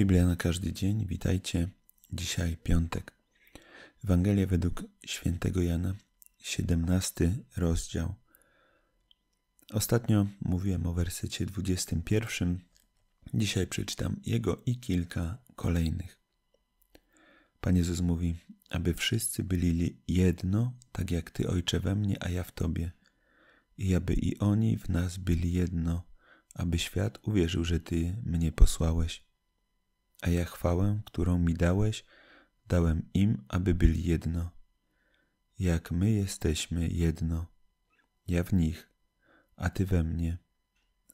Biblia na każdy dzień. Witajcie. Dzisiaj piątek. Ewangelia według świętego Jana, 17 rozdział. Ostatnio mówiłem o wersecie 21. Dzisiaj przeczytam jego i kilka kolejnych. Panie Jezus mówi, aby wszyscy byli jedno, tak jak Ty, Ojcze, we mnie, a ja w Tobie. I aby i oni w nas byli jedno, aby świat uwierzył, że Ty mnie posłałeś a ja chwałę, którą mi dałeś, dałem im, aby byli jedno. Jak my jesteśmy jedno, ja w nich, a Ty we mnie,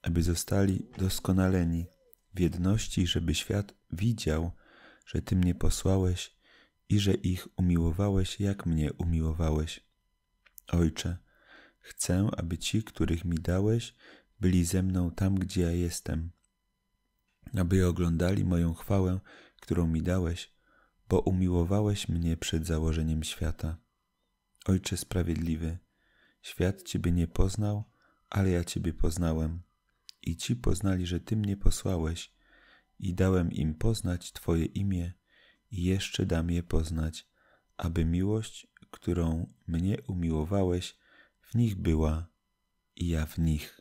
aby zostali doskonaleni w jedności, żeby świat widział, że Ty mnie posłałeś i że ich umiłowałeś, jak mnie umiłowałeś. Ojcze, chcę, aby ci, których mi dałeś, byli ze mną tam, gdzie ja jestem aby oglądali moją chwałę, którą mi dałeś, bo umiłowałeś mnie przed założeniem świata. Ojcze Sprawiedliwy, świat Ciebie nie poznał, ale ja Ciebie poznałem. I ci poznali, że Ty mnie posłałeś, i dałem im poznać Twoje imię, i jeszcze dam je poznać, aby miłość, którą mnie umiłowałeś, w nich była, i ja w nich.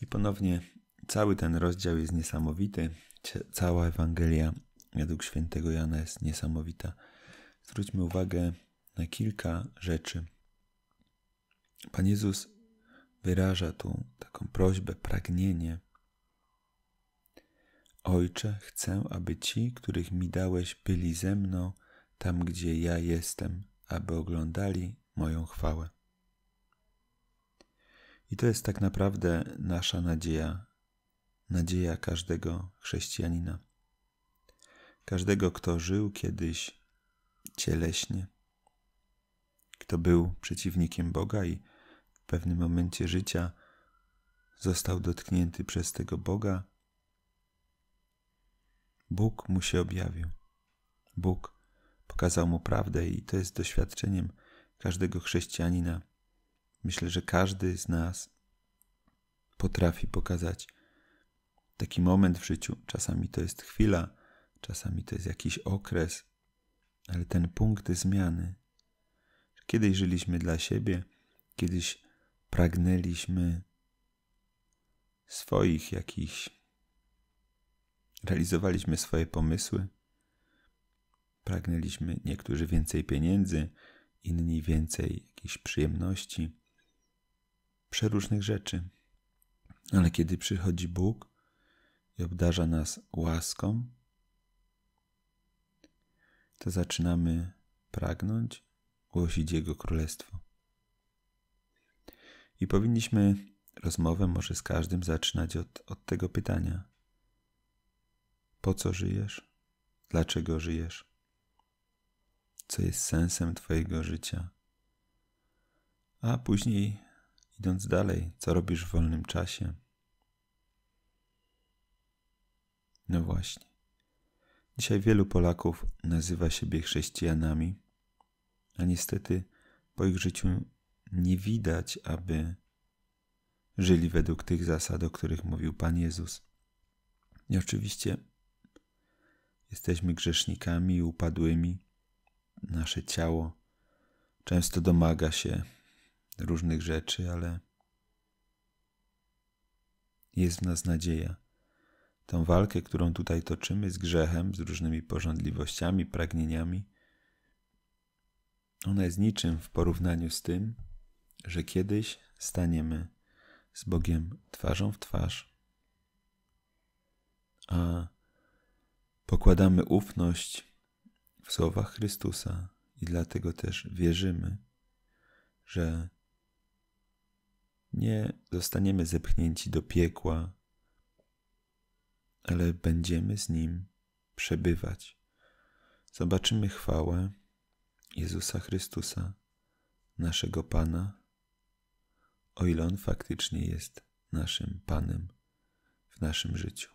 I ponownie Cały ten rozdział jest niesamowity. Cała Ewangelia według świętego Jana jest niesamowita. Zwróćmy uwagę na kilka rzeczy. Pan Jezus wyraża tu taką prośbę, pragnienie. Ojcze, chcę, aby ci, których mi dałeś, byli ze mną tam, gdzie ja jestem, aby oglądali moją chwałę. I to jest tak naprawdę nasza nadzieja, nadzieja każdego chrześcijanina, każdego, kto żył kiedyś cieleśnie, kto był przeciwnikiem Boga i w pewnym momencie życia został dotknięty przez tego Boga. Bóg mu się objawił. Bóg pokazał mu prawdę i to jest doświadczeniem każdego chrześcijanina. Myślę, że każdy z nas potrafi pokazać taki moment w życiu. Czasami to jest chwila, czasami to jest jakiś okres, ale ten punkt zmiany. Kiedyś żyliśmy dla siebie, kiedyś pragnęliśmy swoich jakichś, realizowaliśmy swoje pomysły. Pragnęliśmy niektórzy więcej pieniędzy, inni więcej jakichś przyjemności, przeróżnych rzeczy. Ale kiedy przychodzi Bóg, i obdarza nas łaską, to zaczynamy pragnąć głosić Jego Królestwo. I powinniśmy rozmowę może z każdym zaczynać od, od tego pytania: Po co żyjesz? Dlaczego żyjesz? Co jest sensem Twojego życia? A później, idąc dalej, co robisz w wolnym czasie? No właśnie. Dzisiaj wielu Polaków nazywa siebie chrześcijanami, a niestety po ich życiu nie widać, aby żyli według tych zasad, o których mówił Pan Jezus. I oczywiście jesteśmy grzesznikami i upadłymi. Nasze ciało często domaga się różnych rzeczy, ale jest w nas nadzieja Tę walkę, którą tutaj toczymy z grzechem, z różnymi porządliwościami, pragnieniami, ona jest niczym w porównaniu z tym, że kiedyś staniemy z Bogiem twarzą w twarz, a pokładamy ufność w słowach Chrystusa i dlatego też wierzymy, że nie zostaniemy zepchnięci do piekła ale będziemy z Nim przebywać. Zobaczymy chwałę Jezusa Chrystusa, naszego Pana, o ile On faktycznie jest naszym Panem w naszym życiu.